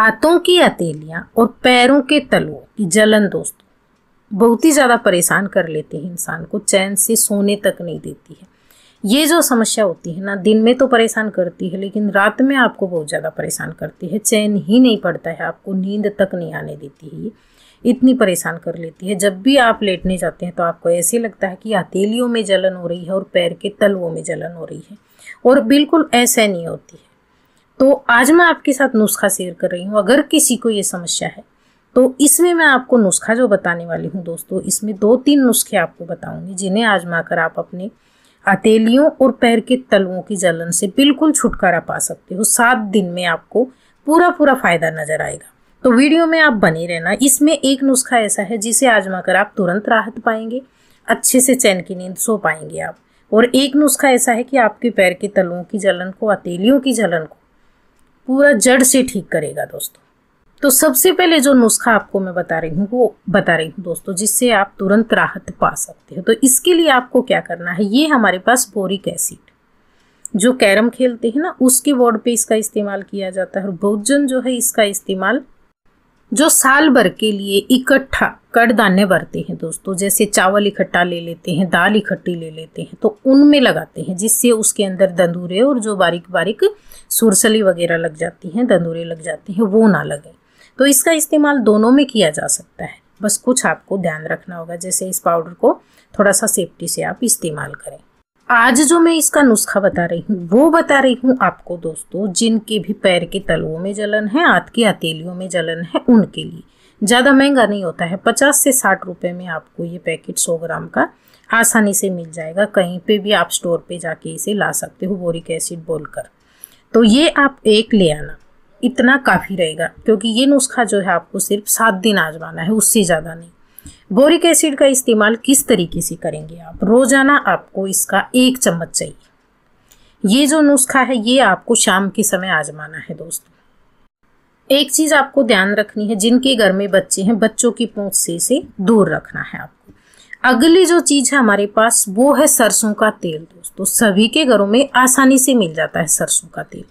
आतों की अतेलियां और पैरों के तलों की जलन दोस्तों बहुत ही ज़्यादा परेशान कर लेते हैं इंसान को चैन से सोने तक नहीं देती है ये जो समस्या होती है ना दिन में तो परेशान करती है लेकिन रात में आपको बहुत ज़्यादा परेशान करती है चैन ही नहीं पड़ता है आपको नींद तक नहीं आने देती है ये इतनी परेशान कर लेती है जब भी आप लेटने जाते हैं तो आपको ऐसे लगता है कि हथेलियों में जलन हो रही है और पैर के तलवों में जलन हो रही है और बिल्कुल ऐसे नहीं होती है तो आज मैं आपके साथ नुस्खा शेयर कर रही हूँ अगर किसी को ये समस्या है तो इसमें मैं आपको नुस्खा जो बताने वाली हूँ दोस्तों इसमें दो तीन नुस्खे आपको बताऊंगी जिन्हें आजमा कर आप अपने अतेलियों और पैर के तलवों की जलन से बिल्कुल छुटकारा पा सकते हो सात दिन में आपको पूरा पूरा फायदा नजर आएगा तो वीडियो में आप बने रहना इसमें एक नुस्खा ऐसा है जिसे आजमा कर आप तुरंत राहत पाएंगे अच्छे से चैन की नींद सो पाएंगे आप और एक नुस्खा ऐसा है कि आपके पैर के तलवों की जलन को अतेलियों की जलन को पूरा जड़ से ठीक करेगा दोस्तों तो सबसे पहले जो नुस्खा आपको मैं बता रही हूँ वो बता रही हूँ दोस्तों जिससे आप तुरंत राहत पा सकते हो तो इसके लिए आपको क्या करना है ये हमारे पास बोरिक एसिड जो कैरम खेलते हैं ना उसके वर्ड पे इसका इस्तेमाल किया जाता है और भोजन जो है इसका इस्तेमाल जो साल भर के लिए इकट्ठा कड़दाने बरते हैं दोस्तों जैसे चावल इकट्ठा ले लेते हैं दाल इकट्ठी ले लेते हैं तो उनमें लगाते हैं जिससे उसके अंदर दंदूरे और जो बारीक बारीक सुरसली वगैरह लग जाती हैं तंदूरी लग जाती हैं वो ना लगे तो इसका इस्तेमाल दोनों में किया जा सकता है बस कुछ आपको ध्यान रखना होगा जैसे इस पाउडर को थोड़ा सा सेफ्टी से आप इस्तेमाल करें आज जो मैं इसका नुस्खा बता रही हूँ वो बता रही हूँ आपको दोस्तों जिनके भी पैर के तलवों में जलन है हाथ की हथेलियों में जलन है उनके लिए ज़्यादा महंगा नहीं होता है पचास से साठ रुपये में आपको ये पैकेट सौ ग्राम का आसानी से मिल जाएगा कहीं पे भी आप स्टोर पे जाके इसे ला सकते हो बोरिक एसिड बोलकर तो ये आप एक ले आना इतना काफ़ी रहेगा क्योंकि ये नुस्खा जो है आपको सिर्फ सात दिन आजमाना है उससे ज़्यादा नहीं बोरिक एसिड का इस्तेमाल किस तरीके से करेंगे आप रोज़ाना आपको इसका एक चम्मच चाहिए ये जो नुस्खा है ये आपको शाम के समय आजमाना है दोस्तों एक चीज़ आपको ध्यान रखनी है जिनके घर में बच्चे हैं बच्चों की पूछ से से दूर रखना है आपको अगली जो चीज़ है हमारे पास वो है सरसों का तेल दोस्तों तो सभी के घरों में आसानी से मिल जाता है सरसों का तेल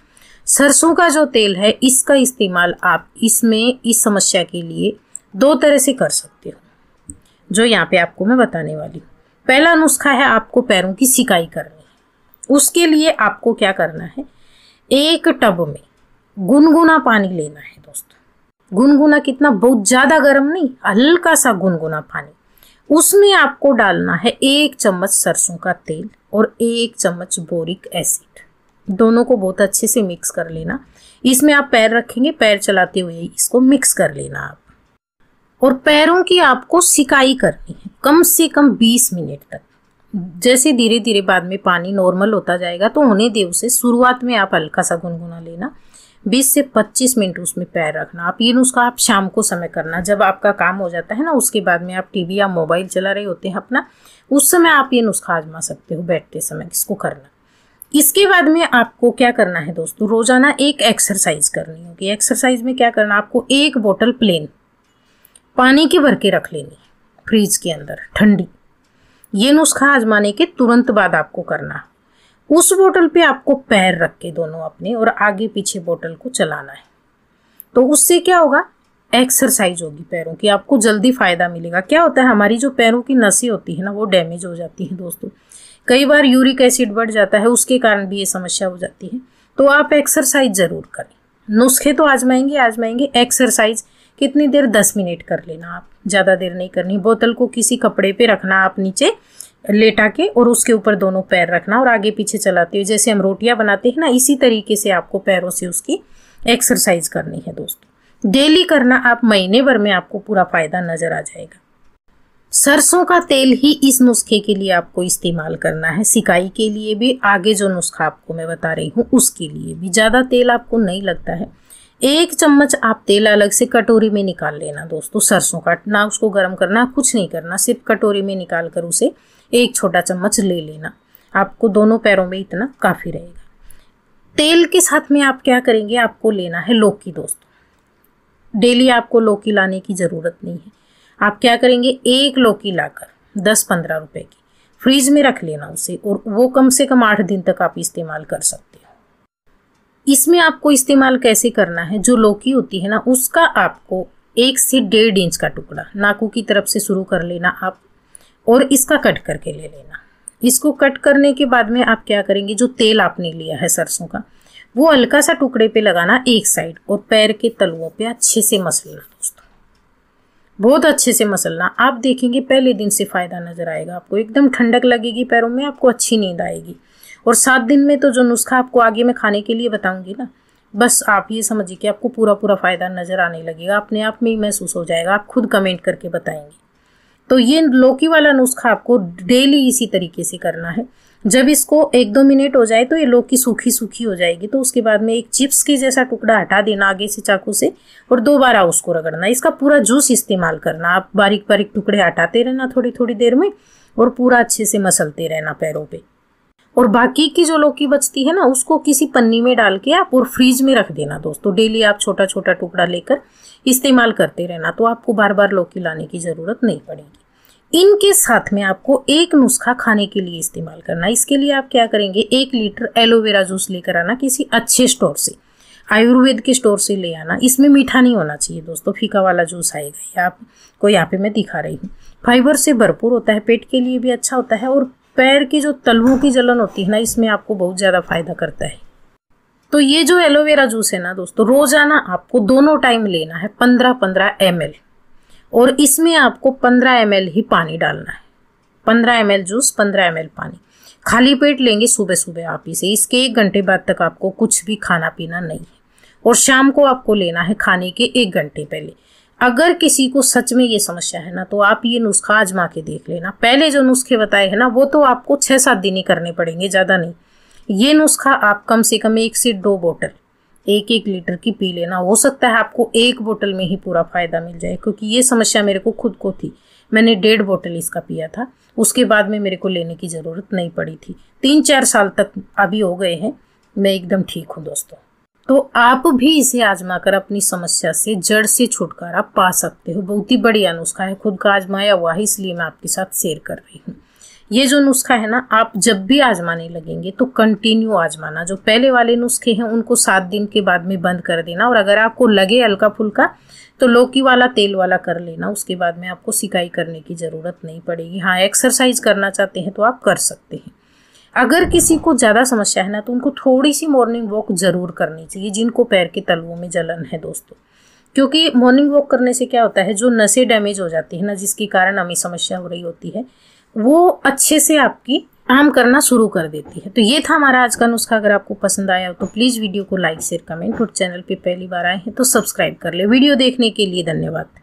सरसों का जो तेल है इसका इस्तेमाल आप इसमें इस समस्या के लिए दो तरह से कर सकते हो जो यहाँ पे आपको मैं बताने वाली हूँ पहला नुस्खा है आपको पैरों की सिकाई करनी है उसके लिए आपको क्या करना है एक टब में गुनगुना पानी लेना है दोस्तों गुनगुना कितना बहुत ज़्यादा गर्म नहीं हल्का सा गुनगुना पानी उसमें आपको डालना है एक चम्मच सरसों का तेल और एक चम्मच बोरिक एसिड दोनों को बहुत अच्छे से मिक्स कर लेना इसमें आप पैर रखेंगे पैर चलाते हुए इसको मिक्स कर लेना आप और पैरों की आपको सिकाई करनी है कम से कम 20 मिनट तक जैसे धीरे धीरे बाद में पानी नॉर्मल होता जाएगा तो उन्हें देव से शुरुआत में आप हल्का सा गुनगुना लेना बीस से पच्चीस मिनट उसमें पैर रखना आप ये नुस्खा आप शाम को समय करना जब आपका काम हो जाता है ना उसके बाद में आप टीवी या मोबाइल चला रहे होते हैं अपना उस समय आप ये नुस्खा आजमा सकते हो बैठते समय किसको करना इसके बाद में आपको क्या करना है दोस्तों रोजाना एक एक्सरसाइज करनी होगी एक्सरसाइज में क्या करना आपको एक बोतल प्लेन पानी के भर के रख लेनी फ्रिज के अंदर ठंडी ये नुस्खा आजमाने के तुरंत बाद आपको करना उस बोतल पे आपको पैर रख के दोनों अपने और आगे पीछे बोतल को चलाना है तो उससे क्या होगा एक्सरसाइज होगी पैरों की आपको जल्दी फ़ायदा मिलेगा क्या होता है हमारी जो पैरों की नसें होती है ना वो डैमेज हो जाती हैं दोस्तों कई बार यूरिक एसिड बढ़ जाता है उसके कारण भी ये समस्या हो जाती है तो आप एक्सरसाइज ज़रूर करें नुस्खे तो आजमाएंगे आजमाएंगे एक्सरसाइज कितनी देर दस मिनट कर लेना आप ज़्यादा देर नहीं करनी बोतल को किसी कपड़े पे रखना आप नीचे लेटा के और उसके ऊपर दोनों पैर रखना और आगे पीछे चलाते हुए जैसे हम रोटियां बनाते हैं ना इसी तरीके से आपको पैरों से उसकी एक्सरसाइज करनी है दोस्तों डेली करना आप महीने भर में आपको पूरा फायदा नजर आ जाएगा सरसों का तेल ही इस नुस्खे के लिए आपको इस्तेमाल करना है सिकाई के लिए भी आगे जो नुस्खा आपको मैं बता रही हूँ उसके लिए भी ज़्यादा तेल आपको नहीं लगता है एक चम्मच आप तेल अलग से कटोरी में निकाल लेना दोस्तों सरसों का ना उसको गर्म करना कुछ नहीं करना सिर्फ कटोरी में निकाल कर उसे एक छोटा चम्मच ले लेना आपको दोनों पैरों में इतना काफ़ी रहेगा तेल के साथ में आप क्या करेंगे आपको लेना है लौकी दोस्तों डेली आपको लौकी लाने की ज़रूरत नहीं है आप क्या करेंगे एक लौकी लाकर दस पंद्रह रुपये की फ्रीज में रख लेना उसे और वो कम से कम आठ दिन तक आप इस्तेमाल कर सकते इसमें आपको इस्तेमाल कैसे करना है जो लौकी होती है ना उसका आपको एक से डेढ़ इंच का टुकड़ा नाकू की तरफ से शुरू कर लेना आप और इसका कट करके ले लेना इसको कट करने के बाद में आप क्या करेंगे जो तेल आपने लिया है सरसों का वो हल्का सा टुकड़े पे लगाना एक साइड और पैर के तलुओं पे अच्छे से मसलना दोस्तों बहुत अच्छे से मसलना आप देखेंगे पहले दिन से फ़ायदा नज़र आएगा आपको एकदम ठंडक लगेगी पैरों में आपको अच्छी नींद आएगी और सात दिन में तो जो नुस्खा आपको आगे मैं खाने के लिए बताऊंगी ना बस आप ये समझिए कि आपको पूरा पूरा फ़ायदा नज़र आने लगेगा अपने आप में ही महसूस हो जाएगा आप खुद कमेंट करके बताएंगे तो ये लौकी वाला नुस्खा आपको डेली इसी तरीके से करना है जब इसको एक दो मिनट हो जाए तो ये लौकी सूखी सूखी हो जाएगी तो उसके बाद में एक चिप्स की जैसा टुकड़ा हटा देना आगे से चाकू से और दोबारा उसको रगड़ना इसका पूरा जूस इस्तेमाल करना आप बारीक बारीक टुकड़े हटाते रहना थोड़ी थोड़ी देर में और पूरा अच्छे से मसलते रहना पैरों पर पे। और बाकी की जो लौकी बचती है ना उसको किसी पन्नी में डाल के आप और फ्रीज में रख देना दोस्तों डेली आप छोटा छोटा टुकड़ा लेकर इस्तेमाल करते रहना तो आपको बार बार लौकी लाने की ज़रूरत नहीं पड़ेगी इनके साथ में आपको एक नुस्खा खाने के लिए इस्तेमाल करना इसके लिए आप क्या करेंगे एक लीटर एलोवेरा जूस लेकर आना किसी अच्छे स्टोर से आयुर्वेद के स्टोर से ले आना इसमें मीठा नहीं होना चाहिए दोस्तों फीका वाला जूस आएगा ये आपको यहाँ पे मैं दिखा रही हूँ फाइबर से भरपूर होता है पेट के लिए भी अच्छा होता है और पैर की जो तलवों की जलन होती है ना इसमें आपको बहुत ज़्यादा फायदा करता है तो ये जो एलोवेरा जूस है ना दोस्तों रोजाना आपको दोनों टाइम लेना है पंद्रह पंद्रह एम और इसमें आपको पंद्रह एम ही पानी डालना है पंद्रह एम जूस पंद्रह एम पानी खाली पेट लेंगे सुबह सुबह आप इसे इसके एक घंटे बाद तक आपको कुछ भी खाना पीना नहीं है और शाम को आपको लेना है खाने के एक घंटे पहले अगर किसी को सच में ये समस्या है ना तो आप ये नुस्खा आजमा के देख लेना पहले जो नुस्खे बताए हैं ना वो तो आपको छः सात दिन ही करने पड़ेंगे ज़्यादा नहीं ये नुस्खा आप कम से कम एक से दो बोतल एक एक लीटर की पी लेना हो सकता है आपको एक बोतल में ही पूरा फ़ायदा मिल जाए क्योंकि ये समस्या मेरे को खुद को थी मैंने डेढ़ बोतल इसका पिया था उसके बाद में मेरे को लेने की ज़रूरत नहीं पड़ी थी तीन चार साल तक अभी हो गए हैं मैं एकदम ठीक हूँ दोस्तों तो आप भी इसे आजमा कर अपनी समस्या से जड़ से छुटकारा पा सकते हो बहुत ही बढ़िया नुस्खा है खुद का आजमाया हुआ है इसलिए मैं आपके साथ शेयर कर रही हूँ ये जो नुस्खा है ना आप जब भी आजमाने लगेंगे तो कंटिन्यू आजमाना जो पहले वाले नुस्खे हैं उनको सात दिन के बाद में बंद कर देना और अगर आपको लगे हल्का फुल्का तो लौकी वाला तेल वाला कर लेना उसके बाद में आपको सिकाई करने की ज़रूरत नहीं पड़ेगी हाँ एक्सरसाइज करना चाहते हैं तो आप कर सकते हैं अगर किसी को ज़्यादा समस्या है ना तो उनको थोड़ी सी मॉर्निंग वॉक ज़रूर करनी चाहिए जिनको पैर के तलवों में जलन है दोस्तों क्योंकि मॉर्निंग वॉक करने से क्या होता है जो नसें डैमेज हो जाती है ना जिसके कारण हमें समस्या हो रही होती है वो अच्छे से आपकी काम करना शुरू कर देती है तो ये था हमारा आज का नुस्खा अगर आपको पसंद आया हो तो प्लीज़ वीडियो को लाइक शेयर कमेंट और चैनल पे पहली बार आए हैं तो सब्सक्राइब कर ले वीडियो देखने के लिए धन्यवाद